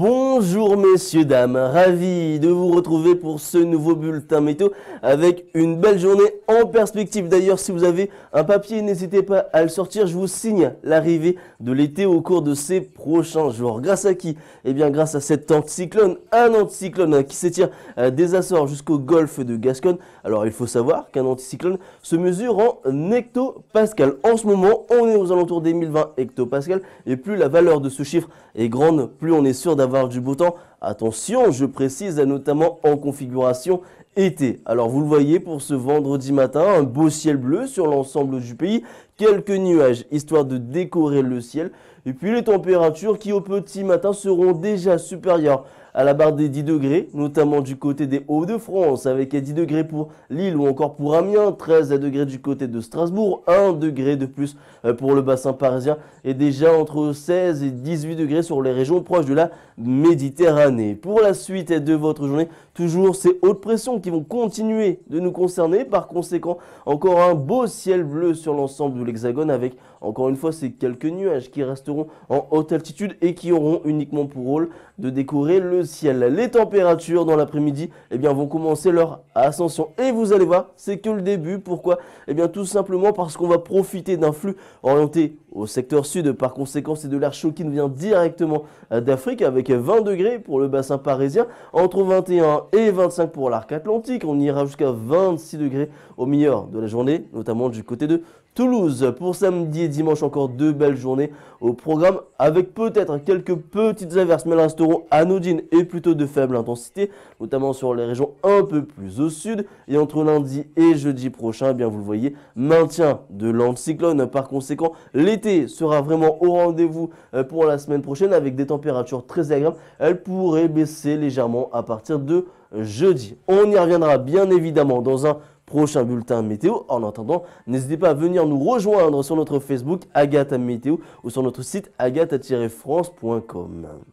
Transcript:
Bonjour messieurs, dames, ravi de vous retrouver pour ce nouveau bulletin météo avec une belle journée en perspective. D'ailleurs, si vous avez un papier, n'hésitez pas à le sortir. Je vous signe l'arrivée de l'été au cours de ces prochains jours. Grâce à qui Eh bien, grâce à cet anticyclone, un anticyclone qui s'étire euh, des Açores jusqu'au golfe de Gascogne. Alors, il faut savoir qu'un anticyclone se mesure en hectopascal. En ce moment, on est aux alentours des 1020 hectopascal et plus la valeur de ce chiffre est grande, plus on est sûr d'avoir du beau temps. Attention, je précise, notamment en configuration été. Alors vous le voyez pour ce vendredi matin, un beau ciel bleu sur l'ensemble du pays, quelques nuages histoire de décorer le ciel. Et puis les températures qui au petit matin seront déjà supérieures à la barre des 10 degrés, notamment du côté des Hauts-de-France, avec 10 degrés pour Lille ou encore pour Amiens, 13 degrés du côté de Strasbourg, 1 degré de plus euh, pour le bassin parisien, et déjà entre 16 et 18 degrés sur les régions proches de la Méditerranée. Pour la suite de votre journée, toujours ces hautes pressions qui vont continuer de nous concerner, par conséquent, encore un beau ciel bleu sur l'ensemble de l'Hexagone, avec encore une fois ces quelques nuages qui resteront en haute altitude et qui auront uniquement pour rôle de décorer le ciel. Les températures dans l'après-midi eh bien, vont commencer leur ascension. Et vous allez voir, c'est que le début. Pourquoi Eh bien, tout simplement parce qu'on va profiter d'un flux orienté au secteur sud. Par conséquent, c'est de l'air chaud qui nous vient directement euh, d'Afrique avec 20 degrés pour le bassin parisien, entre 21 et 25 pour l'arc atlantique. On ira jusqu'à 26 degrés au meilleur de la journée, notamment du côté de Toulouse. Pour samedi et dimanche, encore deux belles journées au programme avec peut-être quelques petites averses, mais resteront anodines et plutôt de faible intensité, notamment sur les régions un peu plus au sud. Et entre lundi et jeudi prochain, eh bien vous le voyez, maintien de l'anticyclone. Par conséquent, l'été sera vraiment au rendez-vous euh, pour la semaine prochaine avec des températures très agréables. elle pourrait baisser légèrement à partir de jeudi. On y reviendra bien évidemment dans un prochain bulletin météo. En attendant, n'hésitez pas à venir nous rejoindre sur notre Facebook Agatha Météo ou sur notre site agatha-france.com.